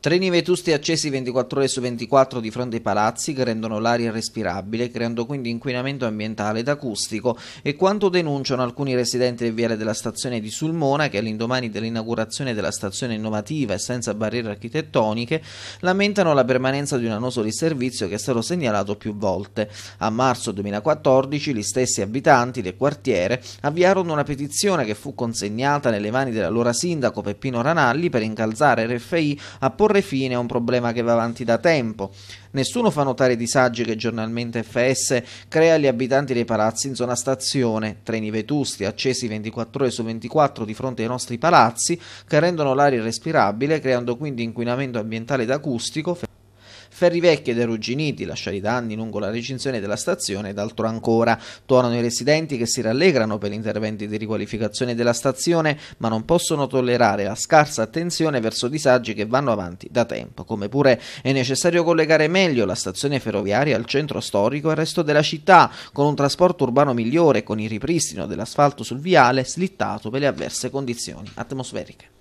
Treni vetusti accesi 24 ore su 24 di fronte ai palazzi che rendono l'aria irrespirabile, creando quindi inquinamento ambientale ed acustico e quanto denunciano alcuni residenti del viale della stazione di Sulmona che all'indomani dell'inaugurazione della stazione innovativa e senza barriere architettoniche lamentano la permanenza di un annoso disservizio che è stato segnalato più volte. A marzo 2014 gli stessi abitanti del quartiere avviarono una petizione che fu consegnata nelle mani dell'allora sindaco Peppino Ranalli per incalzare RFI a porre porre fine a un problema che va avanti da tempo. Nessuno fa notare i disagi che giornalmente FS crea agli abitanti dei palazzi in zona stazione, treni vetusti accesi 24 ore su 24 di fronte ai nostri palazzi che rendono l'aria irrespirabile creando quindi inquinamento ambientale ed acustico ferri vecchi ed arrugginiti lasciati danni lungo la recinzione della stazione ed altro ancora. Tuonano i residenti che si rallegrano per gli interventi di riqualificazione della stazione, ma non possono tollerare la scarsa attenzione verso disagi che vanno avanti da tempo, come pure è necessario collegare meglio la stazione ferroviaria al centro storico e al resto della città, con un trasporto urbano migliore, con il ripristino dell'asfalto sul viale slittato per le avverse condizioni atmosferiche.